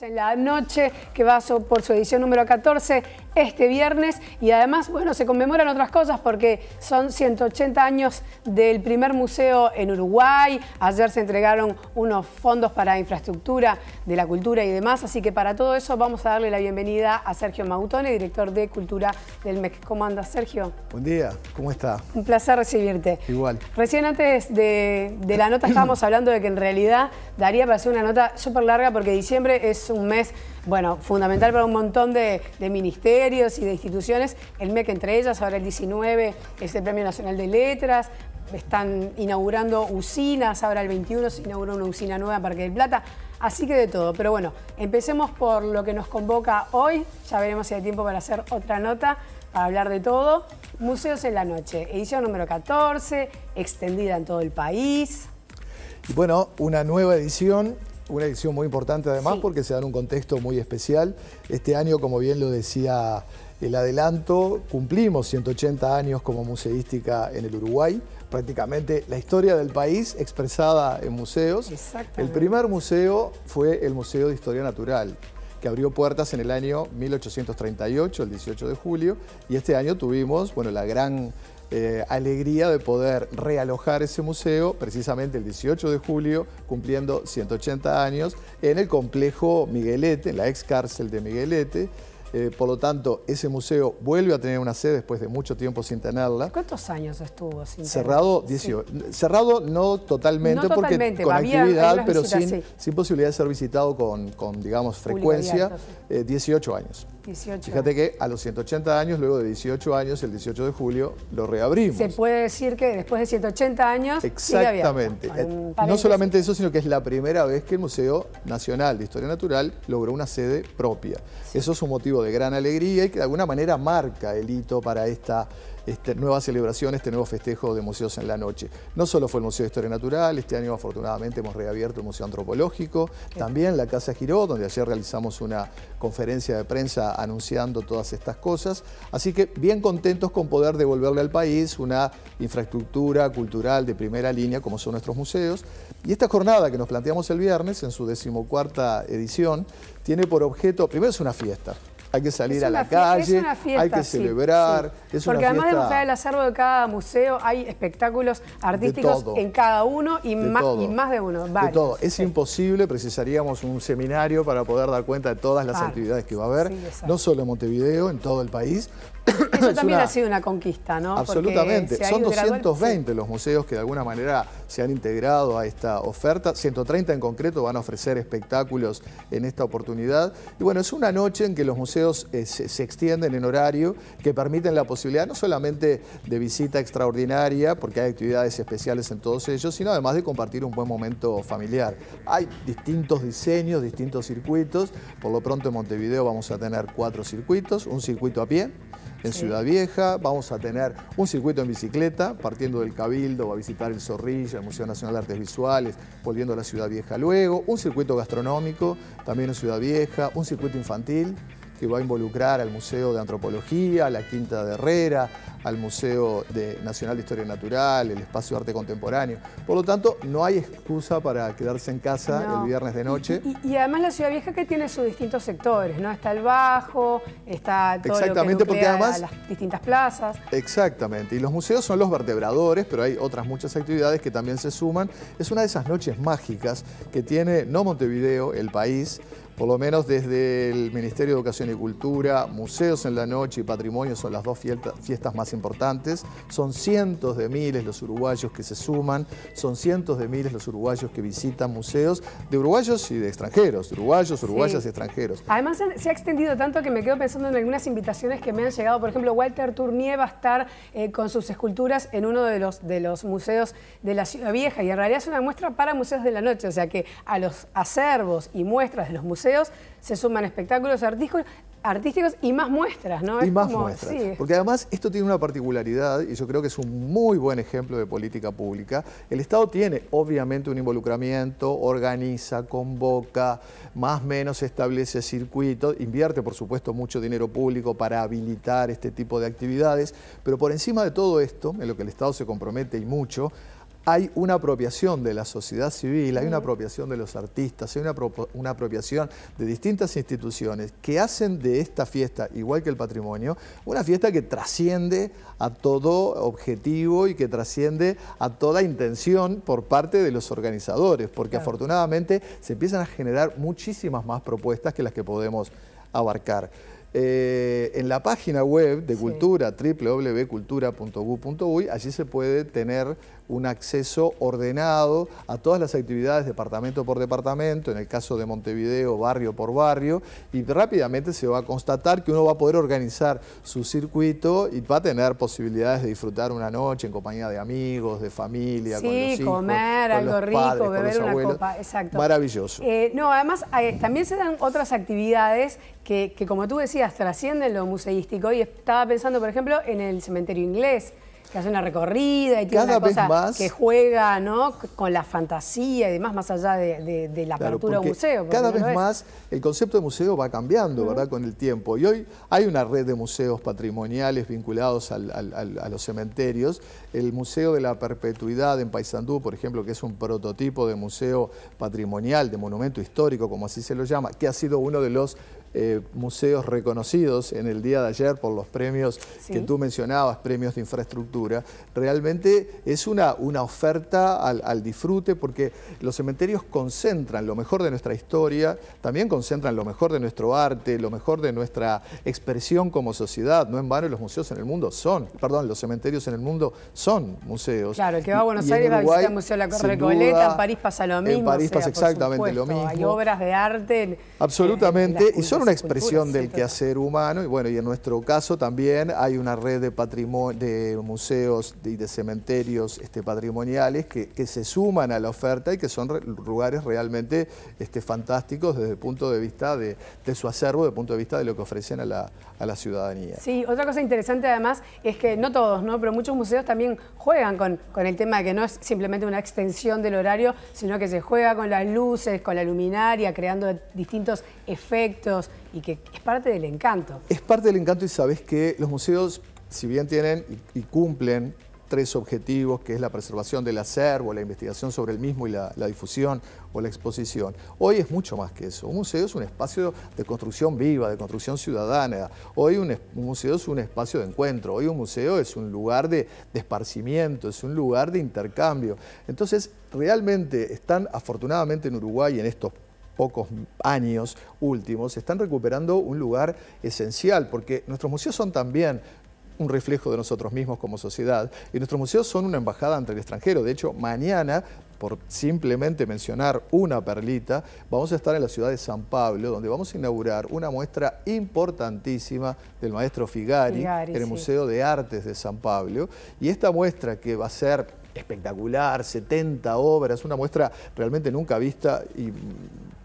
en la Noche, que va por su edición número 14 este viernes. Y además, bueno, se conmemoran otras cosas porque son 180 años del primer museo en Uruguay. Ayer se entregaron unos fondos para infraestructura de la cultura y demás. Así que para todo eso vamos a darle la bienvenida a Sergio Mautone, director de Cultura del MEC. ¿Cómo andas, Sergio? Buen día, ¿cómo está? Un placer recibirte. Igual. Recién antes de, de la nota estábamos hablando de que en realidad daría para hacer una nota súper larga porque diciembre es un mes, bueno, fundamental para un montón de, ministerios y de instituciones. El MEC entre ellas, ahora el 19 es el Premio Nacional de Letras, están inaugurando usinas, ahora el 21 se inaugura una usina nueva en Parque del Plata, así que de todo. Pero bueno, empecemos por lo que nos convoca hoy, ya veremos si hay tiempo para hacer otra nota, para hablar de todo. Museos en la Noche, edición número 14, extendida en todo el país. bueno, una nueva edición una edición muy importante además porque se da en un contexto muy especial. Este año, como bien lo decía el adelanto, cumplimos 180 años como museística en el Uruguay, prácticamente la historia del país expresada en museos. El primer museo fue el Museo de Historia Natural, que abrió puertas en el año 1838, el 18 de julio, y este año tuvimos, bueno, la gran eh, alegría de poder realojar ese museo precisamente el 18 de julio, cumpliendo 180 años, en el complejo Miguelete, la ex cárcel de Miguelete. Eh, por lo tanto, ese museo vuelve a tener una sede después de mucho tiempo sin tenerla. ¿Cuántos años estuvo sin tenerla? Cerrado, 18. Cerrado no totalmente, porque con actividad, pero sin, posibilidad de ser visitado con, digamos, frecuencia, 18 eh, años. Fíjate que a los 180 años, luego de 18 años, el 18 de julio, lo reabrimos. Se puede decir que después de 180 años. Exactamente. Eh, no solamente eso, sino que es la primera vez que el Museo Nacional de Historia Natural logró una sede propia. Eso es un motivo de gran alegría y que de alguna manera marca el hito para esta esta nueva celebración, este nuevo festejo de museos en la noche. No solo fue el Museo de Historia Natural, este año afortunadamente hemos reabierto el Museo Antropológico, también la Casa Giró, donde ayer realizamos una conferencia de prensa anunciando todas estas cosas. Así que bien contentos con poder devolverle al país una infraestructura cultural de primera línea como son nuestros museos. Y esta jornada que nos planteamos el viernes, en su decimocuarta edición, tiene por objeto, primero es una fiesta, hay que salir a la calle, hay que celebrar. Porque además de buscar el acervo de cada museo, hay espectáculos artísticos en cada uno y, más, más, de uno. Es imposible, precisaríamos un seminario para poder dar cuenta de todas las actividades que va a haber, no solo en Montevideo, en todo el país, eso también ha sido una conquista, ¿no? Absolutamente. Son 220 los museos que de alguna manera se han integrado a esta oferta. 130 en concreto van a ofrecer espectáculos en esta oportunidad. Y bueno, es una noche en que los museos eh, se, se, extienden en horario, que permiten la posibilidad no solamente de visita extraordinaria, porque hay actividades especiales en todos ellos, sino además de compartir un buen momento familiar. Hay distintos diseños, distintos circuitos. Por lo pronto en Montevideo vamos a tener cuatro circuitos, un circuito a pie, en Ciudad Vieja, vamos a tener un circuito en bicicleta, partiendo del Cabildo, va a visitar el Zorrilla, el Museo Nacional de Artes Visuales, volviendo a la Ciudad Vieja luego, un circuito gastronómico, también en Ciudad Vieja, un circuito infantil, que va a involucrar al Museo de Antropología, ...a la Quinta de Herrera, al Museo de Nacional de Historia Natural, el Espacio de Arte Contemporáneo. Por lo tanto, no hay excusa para quedarse en casa el viernes de noche. Y, además la Ciudad Vieja que tiene sus distintos sectores, ¿no? Está el Bajo, está todo exactamente, lo que porque además, las distintas plazas. Exactamente, y los museos son los vertebradores, pero hay otras muchas actividades que también se suman. Es una de esas noches mágicas que tiene no Montevideo, el país, por lo menos desde el Ministerio de Educación y Cultura, museos en la noche y patrimonio son las dos fiestas más importantes. Son cientos de miles los uruguayos que se suman, son cientos de miles los uruguayos que visitan museos, de uruguayos y de extranjeros, de uruguayos, uruguayas y extranjeros. Además se ha extendido tanto que me quedo pensando en algunas invitaciones que me han llegado. Por ejemplo, Walter Tournier va a estar eh, con sus esculturas en uno de los, de los museos de la Ciudad Vieja y en realidad es una muestra para museos de la noche, o sea que a los acervos y muestras de los museos se suman espectáculos artísticos y más muestras, ¿no? Y más muestras. Porque además esto tiene una particularidad y yo creo que es un muy buen ejemplo de política pública. El Estado tiene obviamente un involucramiento, organiza, convoca, más o menos establece circuitos, invierte por supuesto mucho dinero público para habilitar este tipo de actividades, pero por encima de todo esto, en lo que el Estado se compromete y mucho, hay una apropiación de la sociedad civil, hay una apropiación de los artistas, hay una, apropiación de distintas instituciones que hacen de esta fiesta, igual que el patrimonio, una fiesta que trasciende a todo objetivo y que trasciende a toda intención por parte de los organizadores, porque afortunadamente se empiezan a generar muchísimas más propuestas que las que podemos abarcar. Eh, en la página web de Cultura, www.cultura.gu.uy, allí se puede tener un acceso ordenado a todas las actividades departamento por departamento, en el caso de Montevideo, barrio por barrio, y rápidamente se va a constatar que uno va a poder organizar su circuito y va a tener posibilidades de disfrutar una noche en compañía de amigos, de familia, sí, con los comer algo rico, beber una copa, exacto. Maravilloso. Eh, no, además eh, también se dan otras actividades que como tú decías, trasciende trascienden lo museístico y estaba pensando, por ejemplo, en el cementerio inglés, que hace una recorrida y tiene Cada una cosa que juega ¿no? con la fantasía y demás, más allá de, la apertura de un museo. Cada vez más el concepto de museo va cambiando, ¿verdad?, con el tiempo. Y hoy hay una red de museos patrimoniales vinculados a los cementerios. El Museo de la Perpetuidad en Paysandú, por ejemplo, que es un prototipo de museo patrimonial, de monumento histórico, como así se lo llama, que ha sido uno de los eh, museos reconocidos en el día de ayer por los premios que tú mencionabas, premios de infraestructura, realmente es una, una oferta al, disfrute porque los cementerios concentran lo mejor de nuestra historia, también concentran lo mejor de nuestro arte, lo mejor de nuestra expresión como sociedad. No en vano los museos en el mundo son, perdón, los cementerios en el mundo son museos. Claro, el que va a Buenos Aires va a visitar el Museo de la Recoleta, en París pasa lo mismo. En París pasa exactamente lo mismo. Hay obras de arte. Absolutamente, y son una expresión del quehacer humano y bueno, y en nuestro caso también hay una red de, patrimonio, de museos y de, cementerios este, patrimoniales que, se suman a la oferta y que son lugares realmente este, fantásticos desde el punto de vista de, su acervo, desde el punto de vista de lo que ofrecen a la, ciudadanía. Sí, otra cosa interesante además es que no todos, ¿no? pero muchos museos también juegan con, con el tema de que no es simplemente una extensión del horario, sino que se juega con las luces, con la luminaria, creando distintos efectos y que es parte del encanto. Es parte del encanto y sabes que los museos, si bien tienen y, cumplen tres objetivos, que es la preservación del acervo, la investigación sobre el mismo y la, difusión o la exposición. Hoy es mucho más que eso. Un museo es un espacio de construcción viva, de construcción ciudadana. Hoy un, museo es un espacio de encuentro. Hoy un museo es un lugar de, esparcimiento, es un lugar de intercambio. Entonces, realmente están afortunadamente en Uruguay en estos pocos años últimos, se están recuperando un lugar esencial, porque nuestros museos son también un reflejo de nosotros mismos como sociedad. Y nuestros museos son una embajada ante el extranjero. De hecho, mañana, por simplemente mencionar una perlita, vamos a estar en la ciudad de San Pablo, donde vamos a inaugurar una muestra importantísima del maestro Figari, en el Museo de Artes de San Pablo. Y esta muestra que va a ser espectacular, 70 obras, una muestra realmente nunca vista y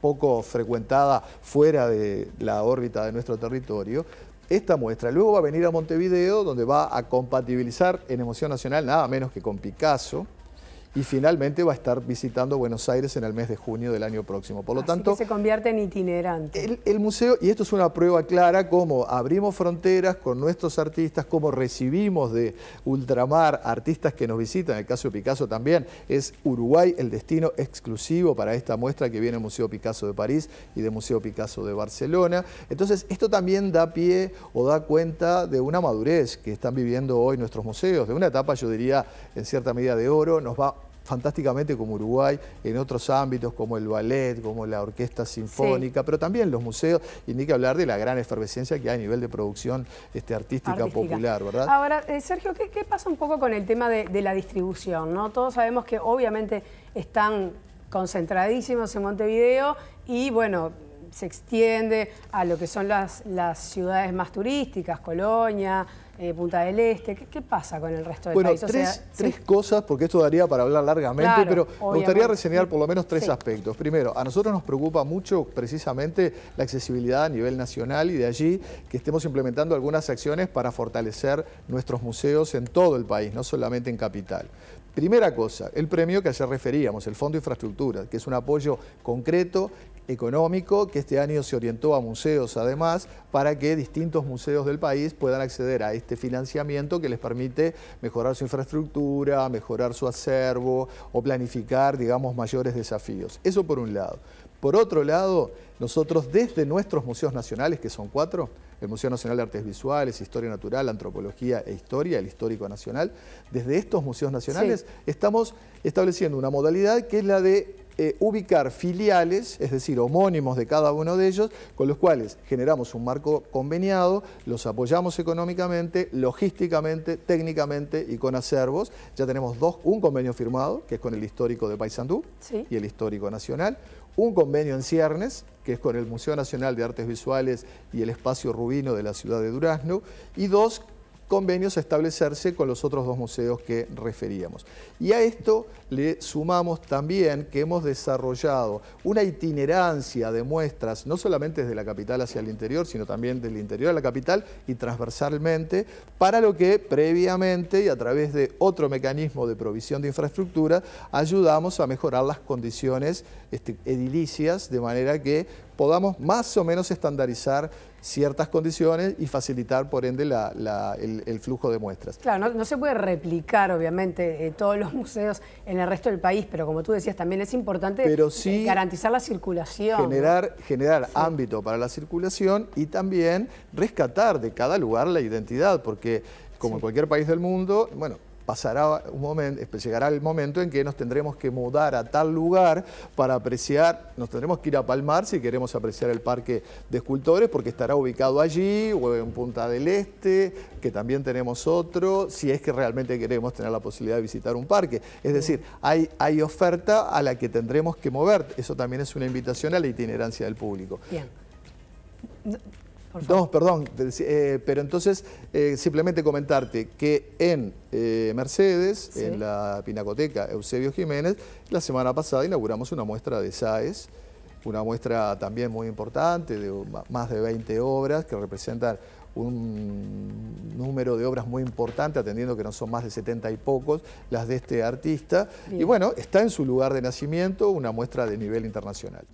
poco frecuentada fuera de la órbita de nuestro territorio, esta muestra. Luego va a venir a Montevideo, donde va a compatibilizar en Emoción Nacional nada menos que con Picasso, y finalmente va a estar visitando Buenos Aires en el mes de junio del año próximo. Por lo tanto... Que se convierte en itinerante. El, museo, y esto es una prueba clara, cómo abrimos fronteras con nuestros artistas, cómo recibimos de ultramar artistas que nos visitan, en el caso de Picasso también, es Uruguay el destino exclusivo para esta muestra que viene del Museo Picasso de París y del Museo Picasso de Barcelona. Entonces, esto también da pie o da cuenta de una madurez que están viviendo hoy nuestros museos, de una etapa, yo diría, en cierta medida de oro, nos va fantásticamente como Uruguay en otros ámbitos como el ballet, como la orquesta sinfónica, pero también los museos, y ni que hablar de la gran efervescencia que hay a nivel de producción este, artística, popular, ¿verdad? Ahora, eh, Sergio, ¿qué, pasa un poco con el tema de, la distribución? ¿no? Todos sabemos que obviamente están concentradísimos en Montevideo y bueno, se extiende a lo que son las, las ciudades más turísticas, Colonia, eh, Punta del Este. ¿Qué, pasa con el resto del país? Bueno, tres, cosas, porque esto daría para hablar largamente, pero me gustaría reseñar por lo menos tres aspectos. Primero, a nosotros nos preocupa mucho precisamente la accesibilidad a nivel nacional y de allí que estemos implementando algunas acciones para fortalecer nuestros museos en todo el país, no solamente en capital. Primera cosa, el premio que ayer referíamos, el Fondo de Infraestructura, que es un apoyo concreto económico que este año se orientó a museos además para que distintos museos del país puedan acceder a este financiamiento que les permite mejorar su infraestructura, mejorar su acervo o planificar, digamos, mayores desafíos. Eso por un lado. Por otro lado, nosotros desde nuestros museos nacionales, que son cuatro, el Museo Nacional de Artes Visuales, Historia Natural, Antropología e Historia, el Histórico Nacional, desde estos museos nacionales estamos estableciendo una modalidad que es la de eh, ubicar filiales, es decir, homónimos de cada uno de ellos, con los cuales generamos un marco conveniado, los apoyamos económicamente, logísticamente, técnicamente y con acervos. Ya tenemos dos, un convenio firmado, que es con el histórico de Paysandú y el histórico nacional, un convenio en ciernes, que es con el Museo Nacional de Artes Visuales y el Espacio Rubino de la ciudad de Durazno, y dos convenios a establecerse con los otros dos museos que referíamos. Y a esto le sumamos también que hemos desarrollado una itinerancia de muestras, no solamente desde la capital hacia el interior, sino también del interior a la capital y transversalmente, para lo que previamente y a través de otro mecanismo de provisión de infraestructura, ayudamos a mejorar las condiciones este, edilicias, de manera que podamos más o menos estandarizar ciertas condiciones y facilitar, por ende, el, flujo de muestras. Claro, no, se puede replicar, obviamente, eh, todos los museos en el resto del país, pero como tú decías, también es importante eh, garantizar la circulación. Generar, generar ámbito para la circulación y también rescatar de cada lugar la identidad, porque como en cualquier país del mundo, bueno, pasará un momento, eh, llegará el momento en que nos tendremos que mudar a tal lugar para apreciar, nos tendremos que ir a Palmar si queremos apreciar el parque de escultores, porque estará ubicado allí o en Punta del Este, que también tenemos otro, si es que realmente queremos tener la posibilidad de visitar un parque. Es decir, hay, hay oferta a la que tendremos que mover. Eso también es una invitación a la itinerancia del público. Bien. No, perdón, eh, pero entonces eh, simplemente comentarte que en eh, Mercedes, en la Pinacoteca Eusebio Jiménez, la semana pasada inauguramos una muestra de SAES, una muestra también muy importante de más de 20 obras que representan un número de obras muy importante, atendiendo que no son más de 70 y pocos las de este artista. Y bueno, está en su lugar de nacimiento una muestra de nivel internacional.